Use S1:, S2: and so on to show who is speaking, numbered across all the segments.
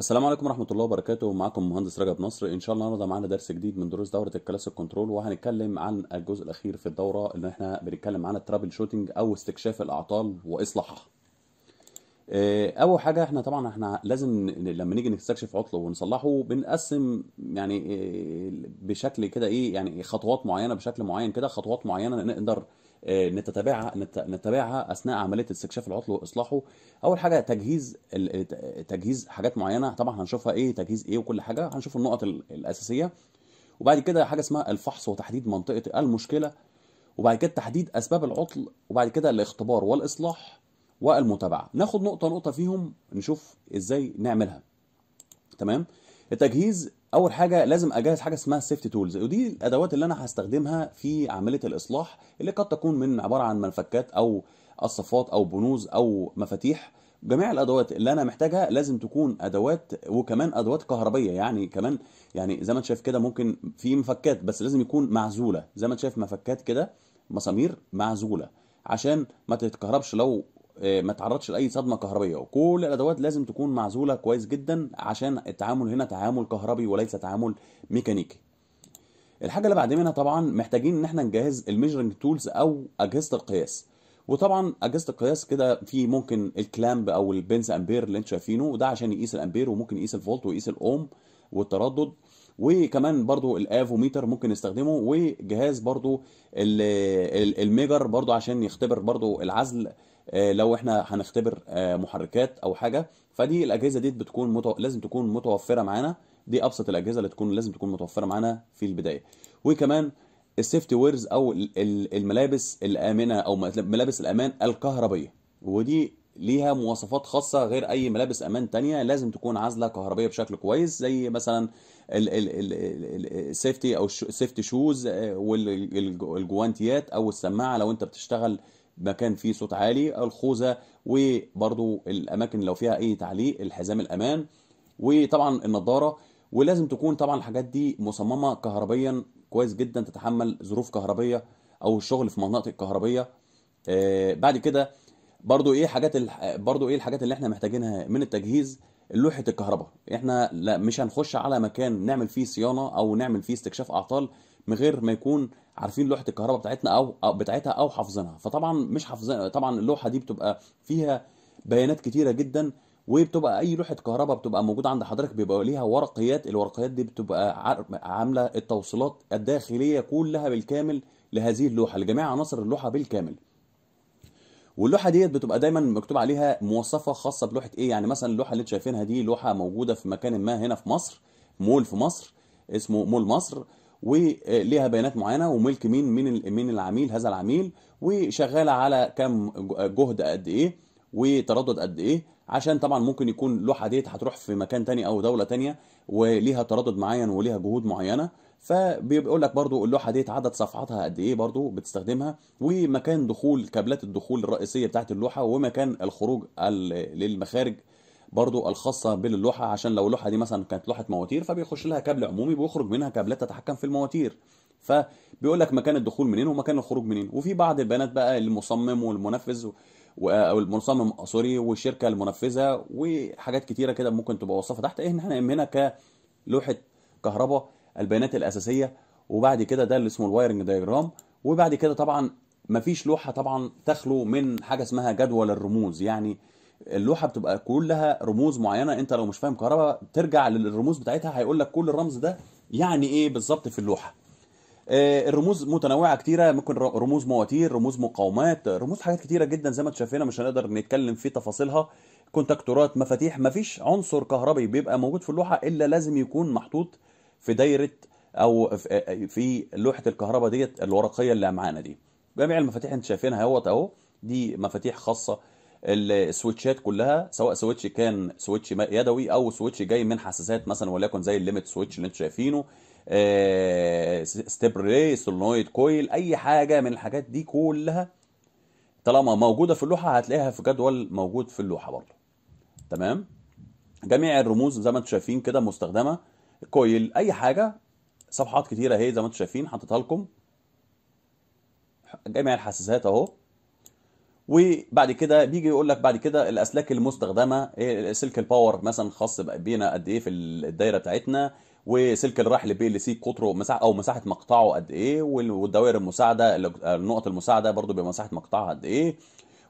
S1: السلام عليكم ورحمه الله وبركاته معكم مهندس رجب نصر ان شاء الله النهارده معانا درس جديد من دروس دوره الكلاسيك كنترول وهنتكلم عن الجزء الاخير في الدوره اللي احنا بنتكلم عن الترابل شوتنج او استكشاف الاعطال واصلاحها آه، اول حاجه احنا طبعا احنا لازم لما نيجي نستكشف عطل ونصلحه بنقسم يعني آه، بشكل كده ايه يعني خطوات معينه بشكل معين كده خطوات معينه نقدر آه، نتتابعها نتابعها اثناء عمليه استكشاف العطل واصلاحه اول حاجه تجهيز تجهيز حاجات معينه طبعا هنشوفها ايه تجهيز ايه وكل حاجه هنشوف النقط الاساسيه وبعد كده حاجه اسمها الفحص وتحديد منطقه إيه المشكله وبعد كده تحديد اسباب العطل وبعد كده الاختبار والاصلاح والمتابعه ناخد نقطه نقطه فيهم نشوف ازاي نعملها تمام التجهيز اول حاجه لازم اجهز حاجه اسمها سيفتي تولز ودي الادوات اللي انا هستخدمها في عمليه الاصلاح اللي قد تكون من عباره عن منفكات او قصافات او بنوز او مفاتيح جميع الادوات اللي انا محتاجها لازم تكون ادوات وكمان ادوات كهربيه يعني كمان يعني زي ما انت شايف كده ممكن في مفكات بس لازم يكون معزوله زي ما انت شايف مفكات كده مسامير معزوله عشان ما تتكهربش لو آه، ما تعرضش لاي صدمه كهربيه وكل الادوات لازم تكون معزوله كويس جدا عشان التعامل هنا تعامل كهربي وليس تعامل ميكانيكي الحاجه اللي بعد منها طبعا محتاجين ان احنا نجهز الميجرنج تولز او اجهزه القياس وطبعا اجهزه القياس كده في ممكن الكلامب او البنز امبير اللي انتم شايفينه ده عشان يقيس الامبير وممكن يقيس الفولت ويقيس الاوم والتردد وكمان برضو الافوميتر ممكن نستخدمه وجهاز برضو الميجر برضو عشان يختبر برضو العزل آه، لو احنا هنختبر آه، محركات او حاجه فدي الاجهزه دي بتكون متو... لازم تكون متوفره معانا دي ابسط الاجهزه اللي تكون لازم تكون متوفره معانا في البدايه وكمان السيفتي ويرز او الملابس الامنه او ملابس الامان الكهربيه ودي ليها مواصفات خاصة غير أي ملابس أمان تانية لازم تكون عازلة كهربية بشكل كويس زي مثلا السيفتي أو السيفتي شوز آه، والجوانتيات أو السماعة لو أنت بتشتغل مكان فيه صوت عالي الخوذه وبرده الاماكن لو فيها اي تعليق الحزام الامان وطبعا النضاره ولازم تكون طبعا الحاجات دي مصممه كهربيا كويس جدا تتحمل ظروف كهربيه او الشغل في مناطق كهربيه آه بعد كده برضو ايه حاجات ال... برضو ايه الحاجات اللي احنا محتاجينها من التجهيز لوحه الكهرباء احنا لا مش هنخش على مكان نعمل فيه صيانه او نعمل فيه استكشاف اعطال من غير ما يكون عارفين لوحه الكهرباء بتاعتنا او, بتاعتها او حافظينها فطبعا مش حافظين طبعا اللوحه دي بتبقى فيها بيانات كتيره جدا وبتبقى اي لوحه كهرباء بتبقى موجوده عند حضرتك بيبقى ليها ورقيات الورقيات دي بتبقى عامله التوصيلات الداخليه كلها بالكامل لهذه اللوحه لجميع عناصر اللوحه بالكامل واللوحه ديت بتبقى دايما مكتوب عليها موصفه خاصه بلوحه ايه يعني مثلا اللوحه اللي انت شايفينها دي لوحه موجوده في مكان ما هنا في مصر مول في مصر اسمه مول مصر وليها بيانات معينه وملك مين من من العميل هذا العميل وشغاله على كم جهد قد ايه وتردد قد ايه عشان طبعا ممكن يكون لوحه ديت هتروح في مكان تاني او دوله تانيه وليها تردد معين وليها جهود معينه فبيقول لك برضو اللوحه ديت عدد صفحاتها قد ايه برضو بتستخدمها ومكان دخول كابلات الدخول الرئيسيه بتاعت اللوحه ومكان الخروج للمخارج برضو الخاصه باللوحه عشان لو اللوحه دي مثلا كانت لوحه مواتير فبيخش لها كابل عمومي بيخرج منها كابلات تتحكم في المواتير فبيقول لك مكان الدخول منين ومكان الخروج منين وفي بعض البيانات بقى المصمم والمنفذ او المصمم سوري والشركه المنفذه وحاجات كتيره كده ممكن تبقى وصفه تحت ايه احنا هنا كلوحه كهرباء البيانات الاساسيه وبعد كده ده اللي اسمه الوايرنج دايجرام وبعد كده طبعا مفيش لوحه طبعا تخلو من حاجه اسمها جدول الرموز يعني اللوحه بتبقى كلها رموز معينه انت لو مش فاهم كهرباء ترجع للرموز بتاعتها هيقول لك كل الرمز ده يعني ايه بالظبط في اللوحه آه، الرموز متنوعه كتيره ممكن رموز مواتير رموز مقاومات رموز حاجات كتيره جدا زي ما شايفينها مش هنقدر نتكلم في تفاصيلها كونتاكتورات مفاتيح مفيش عنصر كهربي بيبقى موجود في اللوحه الا لازم يكون محطوط في دايره او في آه، آه، لوحه الكهرباء ديت الورقيه اللي معانا دي جميع المفاتيح انت شايفينها اهوت اهو دي مفاتيح خاصه السويتشات كلها سواء سويتش كان سويتش يدوي او سويتش جاي من حساسات مثلا وليكن زي الليمت سويتش اللي انتم شايفينه آه، ستيب ري سولنويد كويل اي حاجه من الحاجات دي كلها طالما موجوده في اللوحه هتلاقيها في جدول موجود في اللوحه برضه تمام جميع الرموز زي ما انتم شايفين كده مستخدمه كويل اي حاجه صفحات كتيره اهي زي ما انتم شايفين حطيتها لكم جميع الحساسات اهو وبعد كده بيجي يقول لك بعد كده الاسلاك المستخدمه إيه، سلك الباور مثلا خاص بينا قد ايه في الدايره بتاعتنا وسلك الرحل بي ال سي قطره مساحه او مساحه مقطعه قد ايه والدوائر المساعده النقط المساعده برضو بمساحه مقطعها قد ايه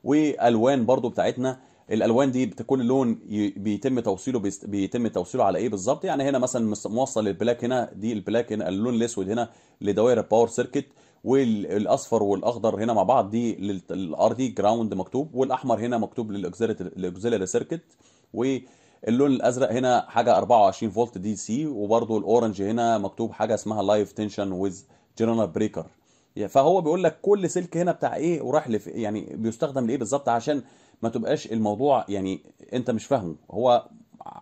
S1: والوان برضو بتاعتنا الالوان دي كل لون بيتم توصيله بيتم توصيله على ايه بالظبط يعني هنا مثلا موصل البلاك هنا دي البلاك هنا اللون الاسود هنا لدوائر الباور سيركت والاصفر والاخضر هنا مع بعض دي للار دي جراوند مكتوب والاحمر هنا مكتوب للاكزيلري سيركت واللون الازرق هنا حاجه 24 فولت دي سي وبرده الاورنج هنا مكتوب حاجه اسمها لايف تنشن ويز جنرال بريكر فهو بيقول لك كل سلك هنا بتاع ايه ورايح لف يعني بيستخدم لايه بالظبط عشان ما تبقاش الموضوع يعني انت مش فاهمه هو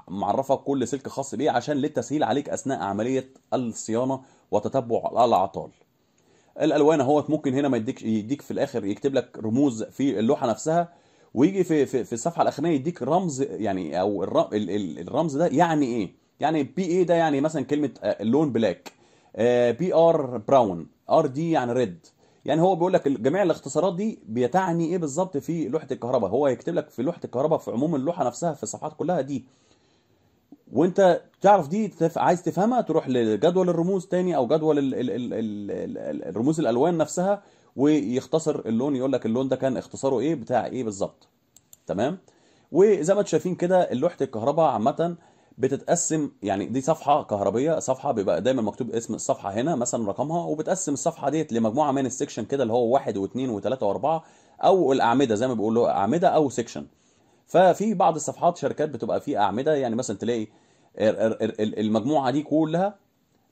S1: معرفك كل سلك خاص بيه عشان للتسهيل عليك اثناء عمليه الصيانه وتتبع الاعطال الالوان اهوت ممكن هنا ما يديك يديك في الاخر يكتب لك رموز في اللوحه نفسها ويجي في في, في الصفحه الاخرانيه يديك رمز يعني او الرمز ده يعني ايه يعني بي ايه ده يعني مثلا كلمه آه، اللون بلاك آه، بي ار براون ار دي يعني ريد يعني هو بيقول لك جميع الاختصارات دي بتعني ايه بالظبط في لوحه الكهرباء هو يكتب لك في لوحه الكهرباء في عموم اللوحه نفسها في الصفحات كلها دي وانت تعرف دي تف... عايز تفهمها تروح لجدول الرموز تاني او جدول ال... ال... ال... الرموز الالوان نفسها ويختصر اللون يقول لك اللون ده كان اختصاره ايه بتاع ايه بالظبط تمام وزي ما انتم شايفين كده لوحه الكهرباء عامه بتتقسم يعني دي صفحه كهربيه صفحه بيبقى دايما مكتوب اسم الصفحه هنا مثلا رقمها وبتقسم الصفحه ديت لمجموعه من السكشن كده اللي هو واحد واثنين وثلاثه واربعه او الاعمده زي ما بيقولوا اعمده او سكشن ففي بعض الصفحات شركات بتبقى في اعمده يعني مثلا تلاقي المجموعه دي كلها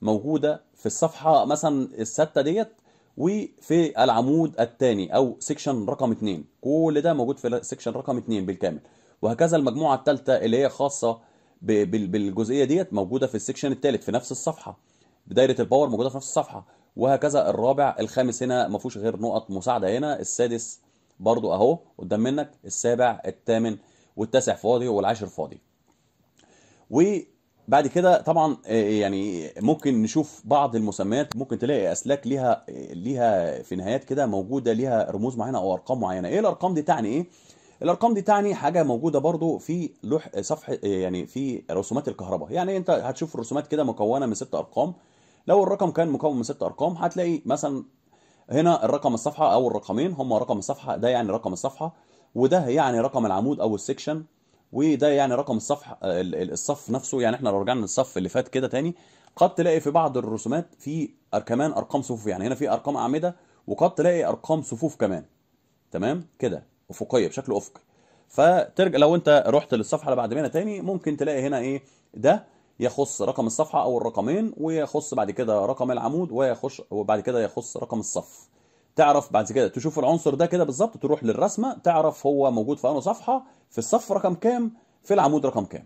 S1: موجوده في الصفحه مثلا السته ديت وفي العمود الثاني او سيكشن رقم 2 كل ده موجود في سيكشن رقم 2 بالكامل وهكذا المجموعه الثالثه اللي هي خاصه بالجزئيه ديت موجوده في السيكشن الثالث في نفس الصفحه دايره الباور موجوده في نفس الصفحه وهكذا الرابع الخامس هنا ما فيهوش غير نقط مساعده هنا السادس برضو اهو قدام منك السابع الثامن والتاسع فاضي والعاشر فاضي وبعد كده طبعا آه، يعني ممكن نشوف بعض المسميات ممكن تلاقي اسلاك ليها ليها في نهايات كده موجوده ليها رموز معينه او ارقام معينه ايه الارقام دي تعني ايه الارقام دي تعني حاجه موجوده برضو في لوح آه، صفحه آه، يعني في رسومات الكهرباء يعني انت هتشوف الرسومات كده مكونه من ست ارقام لو الرقم كان مكون من ست ارقام هتلاقي مثلا هنا الرقم الصفحه او الرقمين هما رقم الصفحه ده يعني رقم الصفحه وده يعني رقم العمود او السكشن وده يعني رقم الصفحه الصف نفسه يعني احنا لو رجعنا للصف اللي فات كده تاني قد تلاقي في بعض الرسومات في كمان ارقام صفوف يعني هنا في ارقام اعمده وقد تلاقي ارقام صفوف كمان تمام كده افقيه بشكل افقي فترجع لو انت رحت للصفحه اللي بعد منها تاني ممكن تلاقي هنا ايه ده يخص رقم الصفحة أو الرقمين ويخص بعد كده رقم العمود ويخش وبعد كده يخص رقم الصف تعرف بعد كده تشوف العنصر ده كده بالظبط تروح للرسمة تعرف هو موجود في أنه صفحة في الصف رقم كام في العمود رقم كام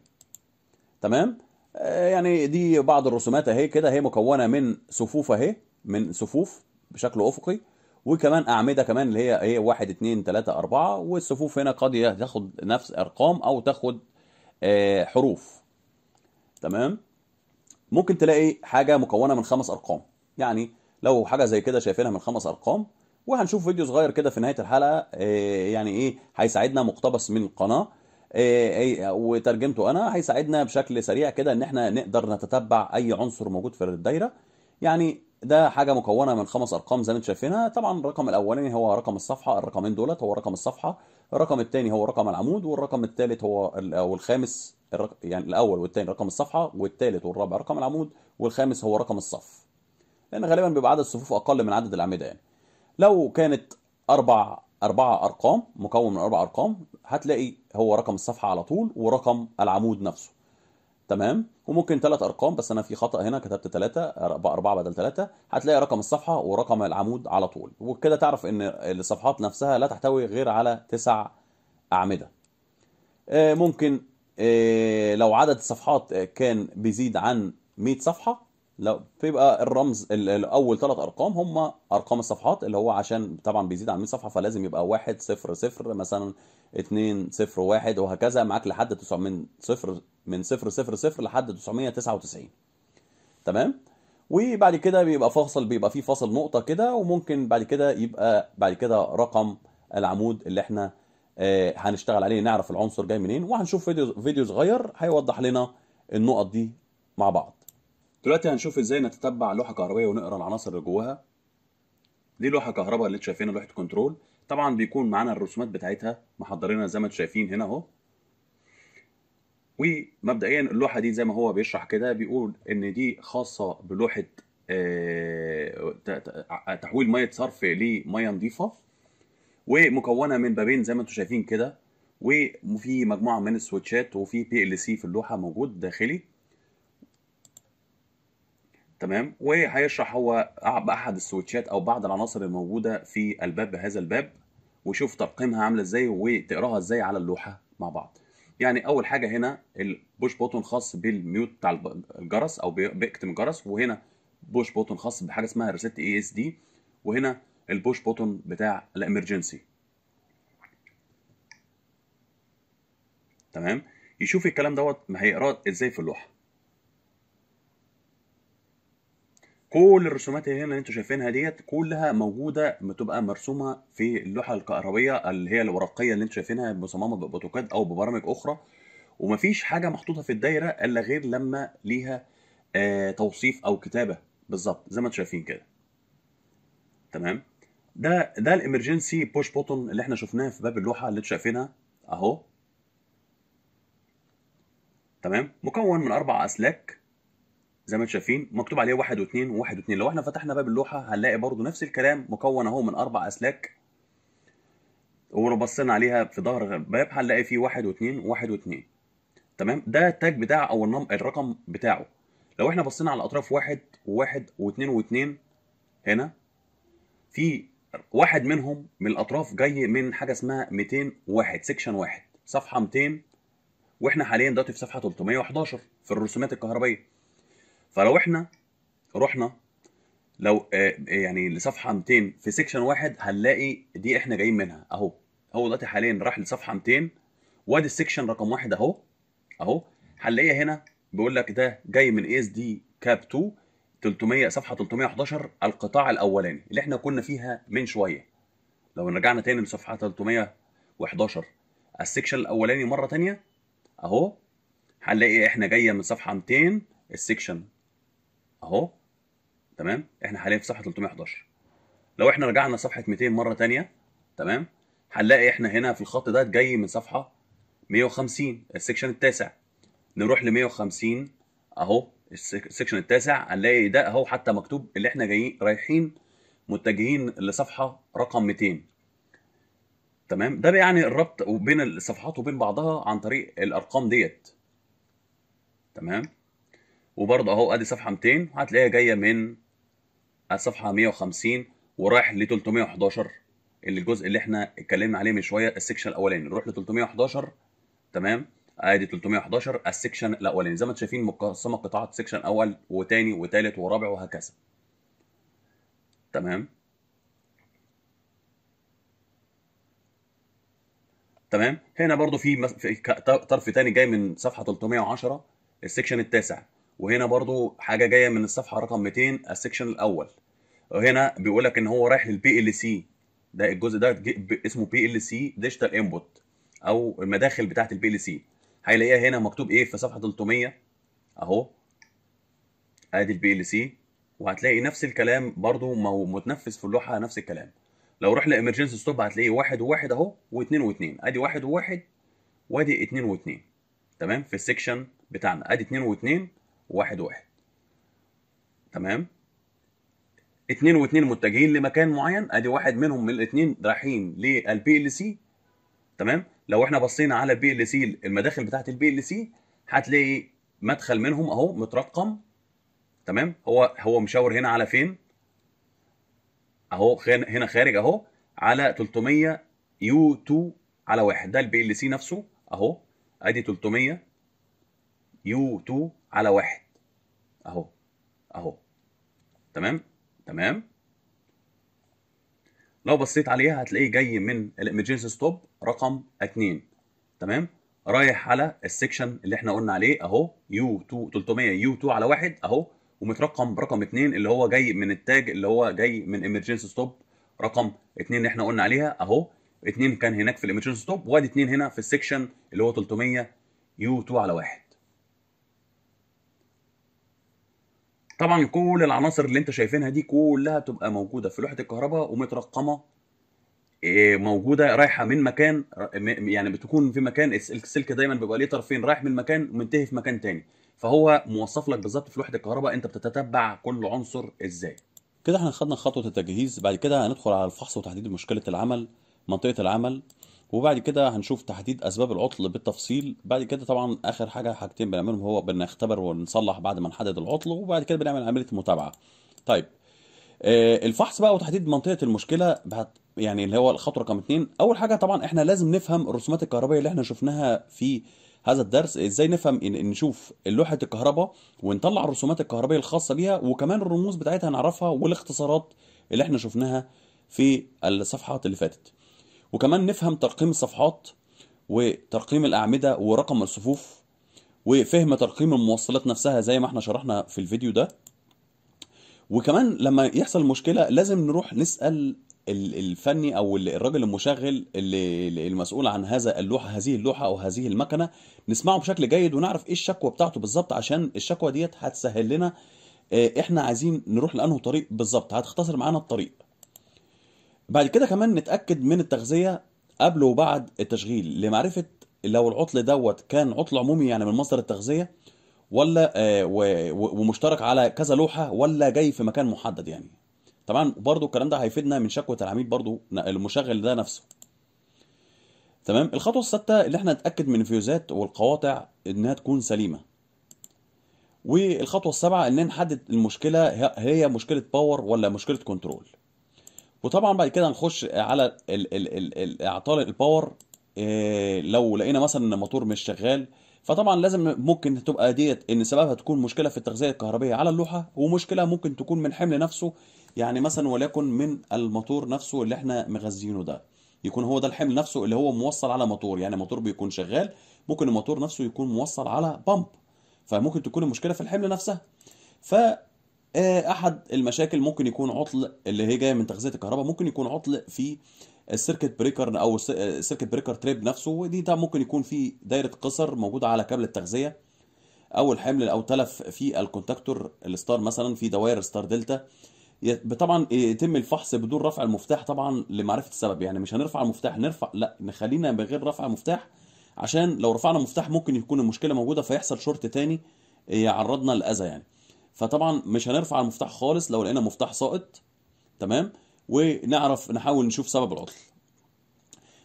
S1: تمام آه، يعني دي بعض الرسومات اهي كده هي مكونه من صفوف اهي من صفوف بشكل افقي وكمان اعمده كمان اللي هي ايه 1 2 3 4 والصفوف هنا قد تاخد نفس ارقام او تاخد آه، حروف تمام ممكن تلاقي حاجه مكونه من خمس ارقام يعني لو حاجه زي كده شايفينها من خمس ارقام وهنشوف فيديو صغير كده في نهايه الحلقه آه، يعني ايه هيساعدنا مقتبس من القناه آه، آه، وترجمته انا هيساعدنا بشكل سريع كده ان احنا نقدر نتتبع اي عنصر موجود في الدايره يعني ده حاجه مكونه من خمس ارقام زي ما انتم شايفينها طبعا الرقم الاولاني هو رقم الصفحه الرقمين دولت هو رقم الصفحه الرقم الثاني هو رقم العمود والرقم الثالث هو او الخامس الرق... يعني الاول والثاني رقم الصفحه والثالث والرابع رقم العمود والخامس هو رقم الصف لان غالبا بيبقى عدد الصفوف اقل من عدد الاعمده يعني لو كانت اربع اربع ارقام مكون من اربع ارقام هتلاقي هو رقم الصفحه على طول ورقم العمود نفسه تمام وممكن ثلاث ارقام بس انا في خطا هنا كتبت ثلاثه اربعه بدل ثلاثه هتلاقي رقم الصفحه ورقم العمود على طول وبكده تعرف ان الصفحات نفسها لا تحتوي غير على تسع اعمده آه، ممكن إيه، لو عدد الصفحات كان بيزيد عن 100 صفحه لو بيبقى الرمز الاول ثلاث ارقام هم ارقام الصفحات اللي هو عشان طبعا بيزيد عن 100 صفحه فلازم يبقى 1 0 0 مثلا 2 0 1 وهكذا معاك لحد 9 من 0 من 0 0 0 لحد 999 تمام وبعد كده بيبقى فاصل بيبقى فيه فاصل نقطه كده وممكن بعد كده يبقى بعد كده رقم العمود اللي احنا آه، هنشتغل عليه نعرف العنصر جاي منين وهنشوف فيديو فيديو صغير هيوضح لنا النقط دي مع بعض دلوقتي هنشوف ازاي نتتبع لوحه كهربائيه ونقرا العناصر اللي جواها دي لوحه كهرباء اللي انت شايفينها لوحه كنترول طبعا بيكون معانا الرسومات بتاعتها محضرينها زي ما انت شايفين هنا اهو ومبدئيا اللوحه دي زي ما هو بيشرح كده بيقول ان دي خاصه بلوحه آه، تحويل ميه صرف لميه نظيفه ومكونه من بابين زي ما انتم شايفين كده وفي مجموعه من السويتشات وفي بي ال سي في اللوحه موجود داخلي تمام وهيشرح هو احد السويتشات او بعض العناصر الموجوده في الباب بهذا الباب وشوف ترقيمها عامله ازاي وتقراها ازاي على اللوحه مع بعض يعني اول حاجه هنا البوش بوتون خاص بالميوت بتاع الجرس او بيكتم الجرس وهنا بوش بوتون خاص بحاجه اسمها ريسيت اي اس دي وهنا البوش بوتون بتاع الامرجنسي تمام يشوف الكلام دوت ما هيقراه ازاي في اللوحه كل الرسومات اللي هنا اللي انتم شايفينها ديت كلها موجوده بتبقى مرسومه في اللوحه الكهربيه اللي هي الورقيه اللي انتم شايفينها مصممه باوتوكاد او ببرامج اخرى ومفيش حاجه محطوطه في الدايره الا غير لما ليها آه توصيف او كتابه بالظبط زي ما انتم شايفين كده تمام ده ده الامرجنسي بوش بوتون اللي احنا شفناه في باب اللوحه اللي انتوا شايفينها اهو تمام مكون من اربع اسلاك زي ما انتم شايفين مكتوب عليه واحد واثنين وواحد واثنين لو احنا فتحنا باب اللوحه هنلاقي برضو نفس الكلام مكون اهو من اربع اسلاك ولو بصينا عليها في ظهر الباب هنلاقي فيه واحد واثنين وواحد واثنين تمام ده التاج بتاع او النم... الرقم بتاعه لو احنا بصينا على الاطراف واحد وواحد واثنين واثنين هنا في واحد منهم من الاطراف جاي من حاجه اسمها 201 سيكشن سكشن واحد صفحه 200 واحنا حاليا دلوقتي في صفحه 311 في الرسومات الكهربائيه فلو احنا رحنا لو آه، آه، يعني لصفحه 200 في سكشن واحد هنلاقي دي احنا جايين منها اهو هو دلوقتي حاليا راح لصفحه 200 وادي السكشن رقم واحد اهو اهو هنلاقيها هنا بيقول لك ده جاي من اس دي كاب 2 300 صفحه 311 القطاع الاولاني اللي احنا كنا فيها من شويه لو رجعنا تاني لصفحه 311 السكشن الاولاني مره تانية اهو هنلاقي احنا جايه من صفحه 200 السكشن اهو تمام احنا حاليا في صفحه 311 لو احنا رجعنا صفحه 200 مره تانية تمام هنلاقي احنا هنا في الخط ده جاي من صفحه 150 السكشن التاسع نروح ل 150 اهو السكشن التاسع هنلاقي ده اهو حتى مكتوب اللي احنا جايين رايحين متجهين لصفحه رقم 200 تمام ده يعني الربط بين الصفحات وبين بعضها عن طريق الارقام ديت تمام وبرده اهو ادي صفحه 200 هتلاقيها جايه من الصفحه 150 ورايح ل 311 اللي الجزء اللي احنا اتكلمنا عليه من شويه السكشن الاولاني نروح ل 311 تمام ادي 311 السكشن الاولاني زي ما انتم شايفين مقسمه قطاعات سكشن اول وثاني وثالث ورابع وهكذا تمام تمام هنا برضو في طرف تاني جاي من صفحه 310 السكشن التاسع وهنا برضو حاجه جايه من الصفحه رقم 200 السكشن الاول وهنا بيقول لك ان هو رايح للبي ال سي ده الجزء ده اسمه بي ال سي ديجيتال انبوت او المداخل بتاعه البي ال سي هيلاقيها هنا مكتوب ايه في صفحه 300 اهو ادي البي ال سي وهتلاقي نفس الكلام برضو ما هو متنفس في اللوحه نفس الكلام لو رحنا امرجنسي ستوب هتلاقي واحد وواحد اهو واثنين واثنين ادي واحد وواحد وادي اثنين واثنين تمام في السكشن بتاعنا ادي اثنين واثنين وواحد واحد تمام اتنين واتنين متجهين لمكان معين ادي واحد منهم من الاتنين رايحين للبي ال سي تمام لو احنا بصينا على البي ال سي المداخل بتاعت البي ال سي هتلاقي مدخل منهم اهو مترقم تمام هو هو مشاور هنا على فين اهو هنا خارج اهو على 300 يو 2 على واحد ده البي ال سي نفسه اهو ادي 300 يو 2 على واحد اهو اهو تمام تمام لو بصيت عليها هتلاقيه جاي من الامرجنسي ستوب رقم 2 تمام رايح على السكشن اللي احنا قلنا عليه اهو يو 2 300 يو 2 على واحد اهو ومترقم برقم 2 اللي هو جاي من التاج اللي هو جاي من امرجنسي ستوب رقم 2 اللي احنا قلنا عليها اهو 2 كان هناك في الامرجنسي ستوب وادي 2 هنا في السكشن اللي هو 300 يو 2 على واحد طبعا كل العناصر اللي انت شايفينها دي كلها بتبقى موجوده في لوحه الكهرباء ومترقمه إيه، موجوده رايحه من مكان يعني بتكون في مكان السلك دايما بيبقى ليه طرفين رايح من مكان ومنتهي في مكان تاني فهو موصف لك بالظبط في لوحه الكهرباء انت بتتتبع كل عنصر ازاي كده احنا خدنا خطوه التجهيز بعد كده هندخل على الفحص وتحديد مشكله العمل منطقه العمل وبعد كده هنشوف تحديد اسباب العطل بالتفصيل بعد كده طبعا اخر حاجه حاجتين بنعملهم هو بنختبر ونصلح بعد ما نحدد العطل وبعد كده بنعمل عمليه متابعه طيب آه، الفحص بقى وتحديد منطقه المشكله بعد يعني اللي هو الخطوه رقم اثنين اول حاجه طبعا احنا لازم نفهم الرسومات الكهربائيه اللي احنا شفناها في هذا الدرس ازاي نفهم إن نشوف لوحه الكهرباء ونطلع الرسومات الكهربائيه الخاصه بيها وكمان الرموز بتاعتها نعرفها والاختصارات اللي احنا شفناها في الصفحات اللي فاتت وكمان نفهم ترقيم الصفحات وترقيم الأعمدة ورقم الصفوف وفهم ترقيم الموصلات نفسها زي ما احنا شرحنا في الفيديو ده وكمان لما يحصل مشكلة لازم نروح نسأل الفني او الراجل المشغل اللي المسؤول عن هذا اللوحه هذه اللوحه او هذه المكنه نسمعه بشكل جيد ونعرف ايه الشكوى بتاعته بالظبط عشان الشكوى ديت هتسهل لنا آه، احنا عايزين نروح لانه طريق بالظبط هتختصر معانا الطريق بعد كده كمان نتأكد من التغذية قبل وبعد التشغيل لمعرفة لو العطل دوت كان عطل عمومي يعني من مصدر التغذية ولا آه، ومشترك على كذا لوحة ولا جاي في مكان محدد يعني طبعا برضو الكلام ده هيفيدنا من شكوى العميل برضو المشغل ده نفسه تمام الخطوة السادسة اللي احنا نتأكد من الفيوزات والقواطع انها تكون سليمة والخطوة السابعة ان نحدد المشكلة هي مشكلة باور ولا مشكلة كنترول وطبعا بعد كده هنخش على ال ال ال اعطال الباور إيه لو لقينا مثلا ان الموتور مش شغال فطبعا لازم ممكن تبقى ديت ان سببها تكون مشكله في التغذيه الكهربائيه على اللوحه ومشكله ممكن تكون من حمل نفسه يعني مثلا وليكن من الموتور نفسه اللي احنا مغذينه ده يكون هو ده الحمل نفسه اللي هو موصل على موتور يعني موتور بيكون شغال ممكن الموتور نفسه يكون موصل على بامب فممكن تكون المشكله في الحمل نفسها ف آه، احد المشاكل ممكن يكون عطل اللي هي جايه من تغذيه الكهرباء ممكن يكون عطل في السيركت بريكر او السيركت آه، بريكر تريب نفسه ودي ده ممكن يكون في دايره قصر موجوده على كابل التغذيه او الحمل او تلف في الكونتاكتور الستار مثلا في دوائر ستار دلتا طبعا يتم الفحص بدون رفع المفتاح طبعا لمعرفه السبب يعني مش هنرفع المفتاح نرفع لا نخلينا بغير رفع مفتاح عشان لو رفعنا مفتاح ممكن يكون المشكله موجوده فيحصل شورت تاني يعرضنا لاذى يعني فطبعا مش هنرفع المفتاح خالص لو لقينا مفتاح ساقط تمام ونعرف نحاول نشوف سبب العطل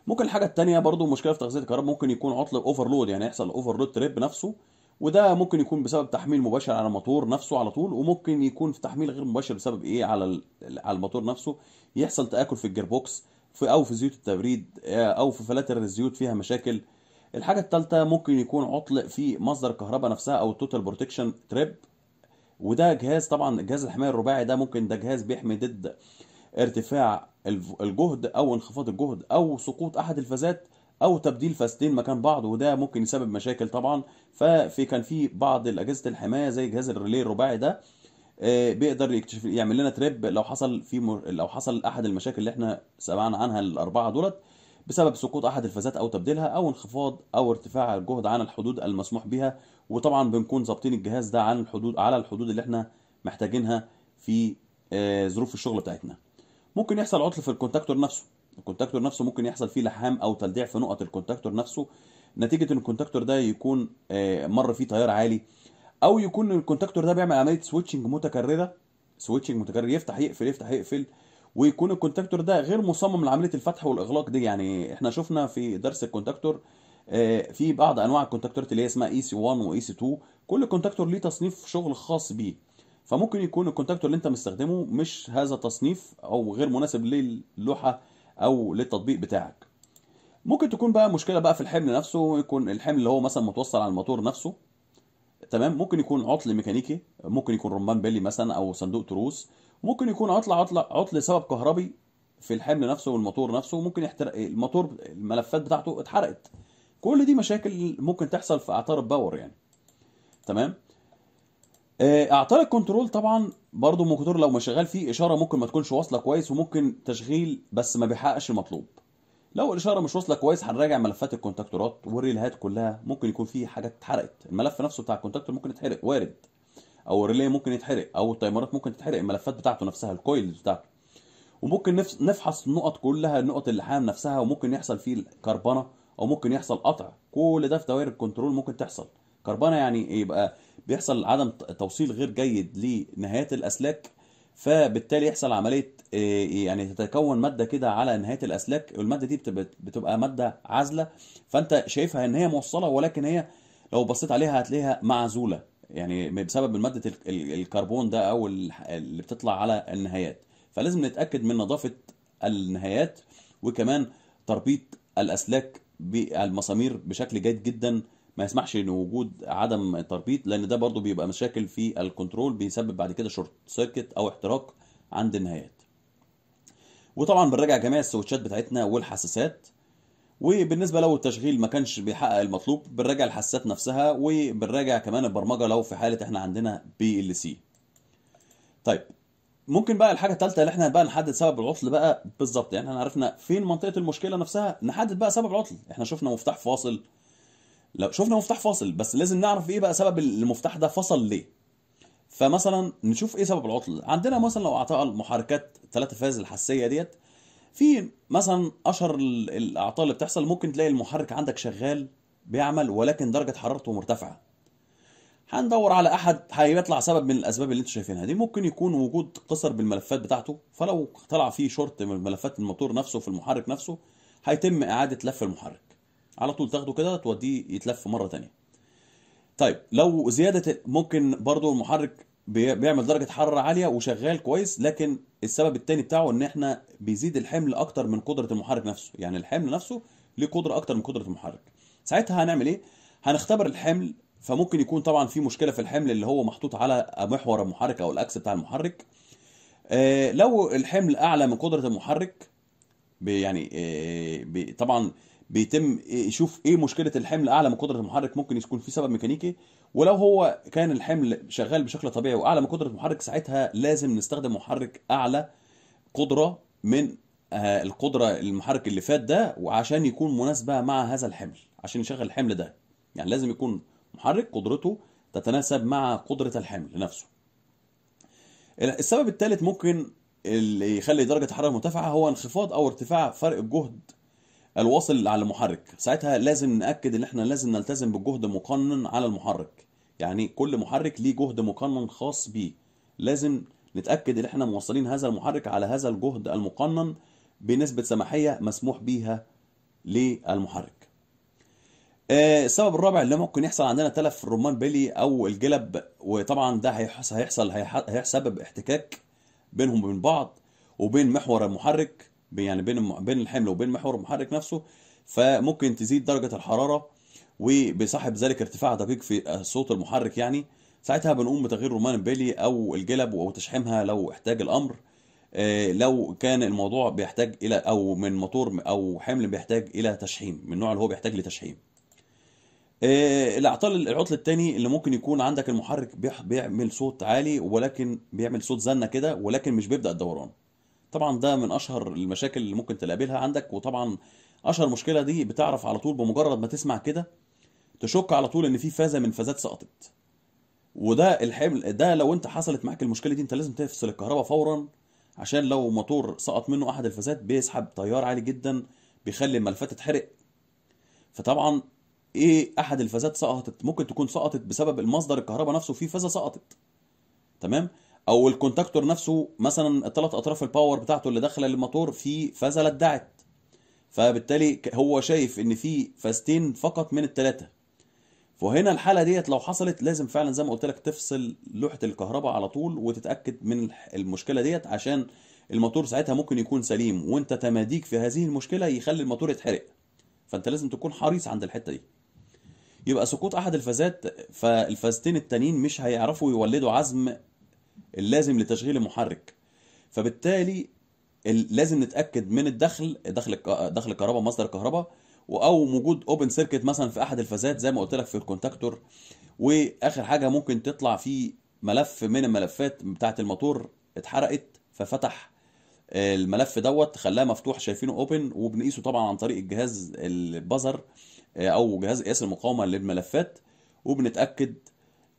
S1: ممكن الحاجه الثانيه برضو مشكله في تغذيه الكهرباء ممكن يكون عطل اوفرلود يعني يحصل اوفرلود تريب نفسه وده ممكن يكون بسبب تحميل مباشر على الموتور نفسه على طول وممكن يكون في تحميل غير مباشر بسبب ايه على على الموتور نفسه يحصل تاكل في الجير بوكس في او في زيوت التبريد آه، او في فلاتر الزيوت فيها مشاكل الحاجه الثالثه ممكن يكون عطل في مصدر الكهرباء نفسها او التوتال بروتكشن تريب وده جهاز طبعا جهاز الحمايه الرباعي ده ممكن ده جهاز بيحمي ضد ارتفاع الجهد او انخفاض الجهد او سقوط احد الفازات او تبديل فازتين مكان بعض وده ممكن يسبب مشاكل طبعا ففي كان في بعض الاجهزه الحمايه زي جهاز الريلي الرباعي ده آه، بيقدر يكتشف يعمل لنا تريب لو حصل في مر... لو حصل احد المشاكل اللي احنا سمعنا عنها الاربعه دولت بسبب سقوط احد الفازات او تبديلها او انخفاض او ارتفاع الجهد عن الحدود المسموح بها وطبعا بنكون ظابطين الجهاز ده عن الحدود على الحدود اللي احنا محتاجينها في آه، ظروف الشغل بتاعتنا ممكن يحصل عطل في الكونتاكتور نفسه الكونتاكتور نفسه ممكن يحصل فيه لحام او تلديع في نقط الكونتاكتور نفسه نتيجه ان الكونتاكتور ده يكون آه، مر فيه تيار عالي او يكون الكونتاكتور ده بيعمل عمليه سويتشنج متكرره سويتشنج متكرر يفتح يقفل يفتح يقفل ويكون الكونتاكتور ده غير مصمم لعمليه الفتح والاغلاق دي يعني احنا شفنا في درس الكونتاكتور آه، في بعض انواع الكونتاكتورات اللي هي اسمها اي سي 1 واي سي 2 كل كونتاكتور ليه تصنيف شغل خاص بيه فممكن يكون الكونتاكتور اللي انت مستخدمه مش هذا التصنيف او غير مناسب للوحه او للتطبيق بتاعك ممكن تكون بقى مشكله بقى في الحمل نفسه يكون الحمل اللي هو مثلا متوصل على الموتور نفسه تمام ممكن يكون عطل ميكانيكي ممكن يكون رمان بالي مثلا او صندوق تروس ممكن يكون عطل عطل عطل سبب كهربي في الحمل نفسه والموتور نفسه ممكن يحترق الموتور الملفات بتاعته اتحرقت كل دي مشاكل ممكن تحصل في اعطار الباور يعني تمام آه، اعطال الكنترول طبعا برضو الموتور لو ما شغال فيه اشاره ممكن ما تكونش واصله كويس وممكن تشغيل بس ما بيحققش المطلوب لو الاشاره مش واصله كويس هنراجع ملفات الكونتاكتورات والريلهات كلها ممكن يكون فيه حاجات اتحرقت الملف نفسه بتاع الكونتاكتور ممكن يتحرق وارد او الريلي ممكن يتحرق او التايمرات ممكن تتحرق الملفات بتاعته نفسها الكويلز بتاعته وممكن نفحص النقط كلها نقط اللحام نفسها وممكن يحصل فيه كربنه او ممكن يحصل قطع كل ده في دوائر الكنترول ممكن تحصل كربانه يعني إيه يبقى بيحصل عدم توصيل غير جيد لنهايات الاسلاك فبالتالي يحصل عمليه آه، إيه يعني تتكون ماده كده على نهايه الاسلاك والماده دي بتبقى ماده عازله فانت شايفها ان هي موصله ولكن هي لو بصيت عليها هتلاقيها معزوله يعني بسبب ماده الكربون ده او اللي بتطلع على النهايات فلازم نتاكد من نظافه النهايات وكمان تربيط الاسلاك بالمسامير بشكل جيد جدا ما يسمحش ان وجود عدم تربيط لان ده برضو بيبقى مشاكل في الكنترول بيسبب بعد كده شورت سيركت او احتراق عند النهايات وطبعا بنراجع جميع السويتشات بتاعتنا والحساسات وبالنسبه لو التشغيل ما كانش بيحقق المطلوب بنراجع الحساسات نفسها وبنراجع كمان البرمجه لو في حاله احنا عندنا بي ال سي طيب ممكن بقى الحاجه الثالثه اللي احنا بقى نحدد سبب العطل بقى بالظبط يعني احنا عرفنا فين منطقه المشكله نفسها نحدد بقى سبب العطل احنا شفنا مفتاح فاصل لو شفنا مفتاح فاصل بس لازم نعرف ايه بقى سبب المفتاح ده فصل ليه فمثلا نشوف ايه سبب العطل عندنا مثلا لو اعطاء المحركات ثلاثة فاز الحساسيه ديت في مثلا اشهر الاعطال اللي بتحصل ممكن تلاقي المحرك عندك شغال بيعمل ولكن درجه حرارته مرتفعه هندور على احد هيطلع سبب من الاسباب اللي انتم شايفينها دي ممكن يكون وجود قصر بالملفات بتاعته فلو طلع فيه شورت من ملفات الموتور نفسه في المحرك نفسه هيتم اعاده لف المحرك على طول تاخده كده توديه يتلف مره ثانيه طيب لو زياده ممكن برضو المحرك بيعمل درجه حراره عاليه وشغال كويس لكن السبب الثاني بتاعه ان احنا بيزيد الحمل اكتر من قدره المحرك نفسه يعني الحمل نفسه ليه قدره اكتر من قدره المحرك ساعتها هنعمل ايه هنختبر الحمل فممكن يكون طبعا في مشكله في الحمل اللي هو محطوط على محور المحرك او الاكس بتاع المحرك آه، لو الحمل اعلى من قدره المحرك يعني آه، طبعا بيتم يشوف ايه مشكله الحمل اعلى من قدره المحرك ممكن يكون في سبب ميكانيكي ولو هو كان الحمل شغال بشكل طبيعي واعلى من قدره المحرك ساعتها لازم نستخدم محرك اعلى قدره من آه، القدره المحرك اللي فات ده وعشان يكون مناسبه مع هذا الحمل عشان يشغل الحمل ده يعني لازم يكون محرك قدرته تتناسب مع قدرة الحامل نفسه السبب الثالث ممكن اللي يخلي درجة الحرارة مرتفعة هو انخفاض أو ارتفاع فرق الجهد الواصل على المحرك ساعتها لازم نأكد إن إحنا لازم نلتزم بالجهد مقنن على المحرك يعني كل محرك ليه جهد مقنن خاص بيه لازم نتأكد إن إحنا موصلين هذا المحرك على هذا الجهد المقنن بنسبة سماحية مسموح بيها للمحرك آه، السبب الرابع اللي ممكن يحصل عندنا تلف الرمان بيلي او الجلب وطبعا ده هيحصل هيحصل هيسبب احتكاك بينهم وبين بعض وبين محور المحرك يعني بين بين الحمل وبين محور المحرك نفسه فممكن تزيد درجه الحراره وبصاحب ذلك ارتفاع دقيق في صوت المحرك يعني ساعتها بنقوم بتغيير رمان بيلي او الجلب او تشحيمها لو احتاج الامر آه، لو كان الموضوع بيحتاج الى او من موتور او حمل بيحتاج الى تشحيم من النوع اللي هو بيحتاج لتشحيم آه، العطل العطل الثاني اللي ممكن يكون عندك المحرك بيعمل صوت عالي ولكن بيعمل صوت زنه كده ولكن مش بيبدا الدوران طبعا ده من اشهر المشاكل اللي ممكن تقابلها عندك وطبعا اشهر مشكله دي بتعرف على طول بمجرد ما تسمع كده تشك على طول ان في فازه من فازات سقطت وده الحمل ده لو انت حصلت معاك المشكله دي انت لازم تفصل الكهرباء فورا عشان لو موتور سقط منه احد الفازات بيسحب تيار عالي جدا بيخلي الملفات تتحرق فطبعا ايه احد الفازات سقطت ممكن تكون سقطت بسبب المصدر الكهرباء نفسه فيه فازه سقطت تمام او الكونتاكتور نفسه مثلا الثلاث اطراف الباور بتاعته اللي داخله للموتور في فازه لدعت فبالتالي هو شايف ان في فازتين فقط من الثلاثه فهنا الحاله ديت لو حصلت لازم فعلا زي ما قلت لك تفصل لوحه الكهرباء على طول وتتاكد من المشكله ديت عشان الموتور ساعتها ممكن يكون سليم وانت تماديك في هذه المشكله يخلي الموتور يتحرق فانت لازم تكون حريص عند الحته دي يبقى سقوط احد الفازات فالفازتين التانيين مش هيعرفوا يولدوا عزم اللازم لتشغيل المحرك فبالتالي لازم نتاكد من الدخل دخل دخل الكهرباء مصدر الكهرباء او وجود اوبن سيركت مثلا في احد الفازات زي ما قلت لك في الكونتاكتور واخر حاجه ممكن تطلع في ملف من الملفات بتاعه الموتور اتحرقت ففتح الملف دوت خلاه مفتوح شايفينه اوبن وبنقيسه طبعا عن طريق الجهاز البزر آه، او جهاز قياس المقاومه للملفات وبنتاكد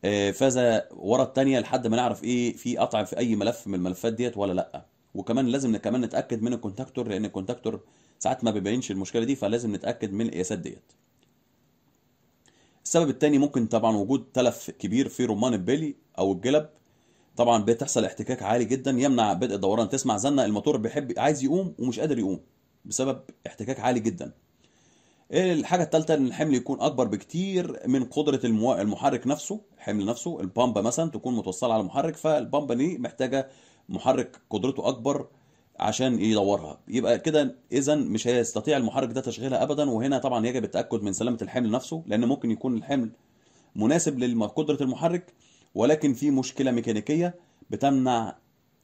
S1: آه، فازه ورا الثانيه لحد ما نعرف ايه في قطع في اي ملف من الملفات ديت ولا لا وكمان لازم كمان نتاكد من الكونتاكتور لان الكونتاكتور ساعات ما بيبينش المشكله دي فلازم نتاكد من القياسات ديت السبب الثاني ممكن طبعا وجود تلف كبير في رمان البلي او الجلب طبعا بتحصل احتكاك عالي جدا يمنع بدء الدوران تسمع زنه الموتور بيحب عايز يقوم ومش قادر يقوم بسبب احتكاك عالي جدا الحاجة الثالثة ان الحمل يكون اكبر بكتير من قدرة المحرك نفسه الحمل نفسه البامبا مثلا تكون متوصلة على المحرك فالبامبا دي محتاجة محرك قدرته اكبر عشان يدورها يبقى كده اذا مش هيستطيع المحرك ده تشغيلها ابدا وهنا طبعا يجب التاكد من سلامه الحمل نفسه لان ممكن يكون الحمل مناسب لقدره المحرك ولكن في مشكله ميكانيكيه بتمنع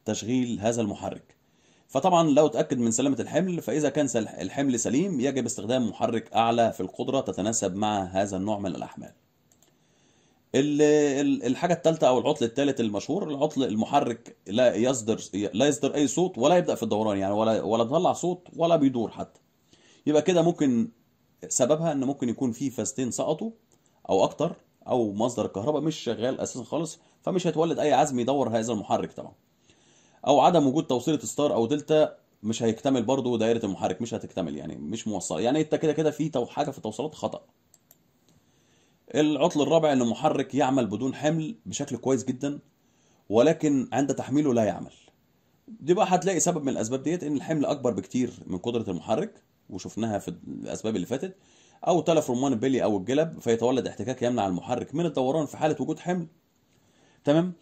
S1: تشغيل هذا المحرك فطبعا لو تأكد من سلامة الحمل فإذا كان الحمل سليم يجب استخدام محرك أعلى في القدرة تتناسب مع هذا النوع من الأحمال الحاجة الثالثة أو العطل الثالث المشهور العطل المحرك لا يصدر لا يصدر أي صوت ولا يبدأ في الدوران يعني ولا ولا بيطلع صوت ولا بيدور حتى يبقى كده ممكن سببها إن ممكن يكون في فاستين سقطوا أو أكتر أو مصدر الكهرباء مش شغال أساسا خالص فمش هيتولد أي عزم يدور هذا المحرك طبعا او عدم وجود توصيله ستار او دلتا مش هيكتمل برضه دايره المحرك مش هتكتمل يعني مش موصله يعني انت كده كده في حاجه في التوصيلات خطا العطل الرابع ان المحرك يعمل بدون حمل بشكل كويس جدا ولكن عند تحميله لا يعمل دي بقى هتلاقي سبب من الاسباب ديت ان الحمل اكبر بكتير من قدره المحرك وشفناها في الاسباب اللي فاتت او تلف رمان البلي او الجلب فيتولد احتكاك يمنع المحرك من الدوران في حاله وجود حمل تمام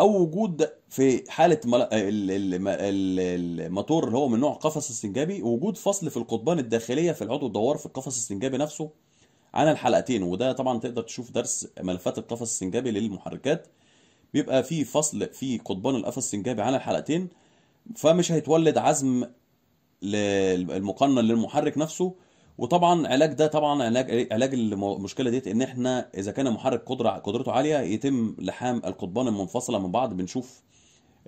S1: او وجود في حاله الماتور اللي هو من نوع قفص استنجابي وجود فصل في القضبان الداخليه في العضو الدوار في القفص الاستنجابي نفسه عن الحلقتين وده طبعا تقدر تشوف درس ملفات القفص السنجابي للمحركات بيبقى في فصل في قضبان القفص السنجابي عن الحلقتين فمش هيتولد عزم للمقنن للمحرك نفسه وطبعا علاج ده طبعا علاج علاج المشكله ديت ان احنا اذا كان محرك قدره قدرته عاليه يتم لحام القضبان المنفصله من بعض بنشوف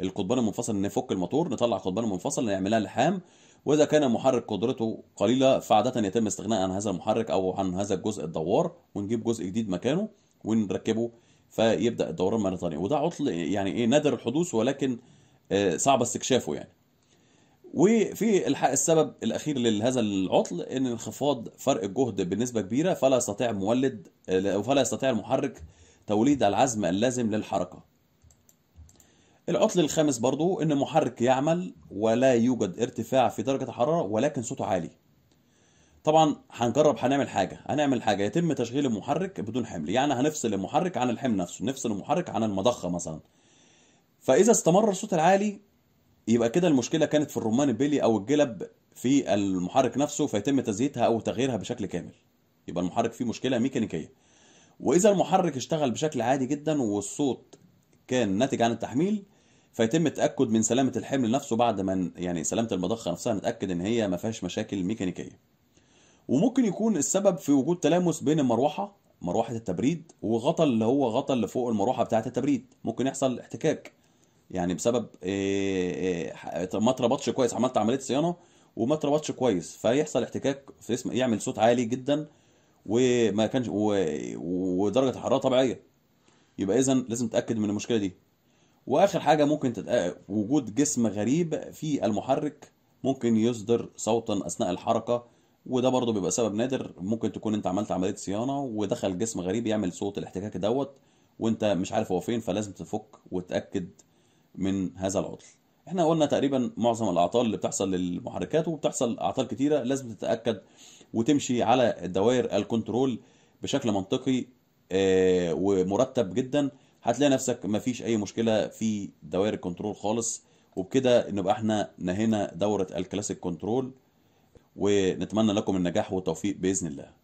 S1: القضبان المنفصل نفك الموتور نطلع قضبان منفصل نعملها لحام واذا كان محرك قدرته قليله فعاده يتم استغناء عن هذا المحرك او عن هذا الجزء الدوار ونجيب جزء جديد مكانه ونركبه فيبدا الدوران مره ثانيه وده عطل يعني ايه نادر الحدوث ولكن آه، صعب استكشافه يعني وفي السبب الاخير لهذا العطل ان انخفاض فرق الجهد بنسبه كبيره فلا يستطيع مولد آه، فلا يستطيع المحرك توليد العزم اللازم للحركه العطل الخامس برضو ان المحرك يعمل ولا يوجد ارتفاع في درجه الحراره ولكن صوته عالي طبعا هنجرب هنعمل حاجه هنعمل حاجه يتم تشغيل المحرك بدون حمل يعني هنفصل المحرك عن الحمل نفسه نفصل المحرك عن المضخه مثلا فاذا استمر الصوت العالي يبقى كده المشكله كانت في الرمان بيلي او الجلب في المحرك نفسه فيتم تزييتها او تغييرها بشكل كامل يبقى المحرك فيه مشكله ميكانيكيه واذا المحرك اشتغل بشكل عادي جدا والصوت كان ناتج عن التحميل فيتم التاكد من سلامه الحمل نفسه بعد ما يعني سلامه المضخه نفسها نتاكد ان هي ما فيهاش مشاكل ميكانيكيه وممكن يكون السبب في وجود تلامس بين المروحه مروحه التبريد وغطا اللي هو غطا اللي فوق المروحه بتاعه التبريد ممكن يحصل احتكاك يعني بسبب آه، آه، ما اتربطش كويس عملت عمليه صيانه وما اتربطش كويس فيحصل احتكاك في اسم يعمل صوت عالي جدا وما كانش ودرجه الحراره طبيعيه يبقى اذا لازم تتاكد من المشكله دي واخر حاجه ممكن تتق... آه، وجود جسم غريب في المحرك ممكن يصدر صوتا اثناء الحركه وده برضه بيبقى سبب نادر ممكن تكون انت عملت عمليه صيانه ودخل جسم غريب يعمل صوت الاحتكاك دوت وانت مش عارف هو فين فلازم تفك وتاكد من هذا العطل احنا قلنا تقريبا معظم الاعطال اللي بتحصل للمحركات وبتحصل اعطال كتيره لازم تتاكد وتمشي على دوائر الكنترول بشكل منطقي آه، ومرتب جدا هتلاقي نفسك مفيش اي مشكله في دوائر الكنترول خالص وبكده نبقى احنا نهينا دوره الكلاسيك كنترول ونتمنى لكم النجاح والتوفيق باذن الله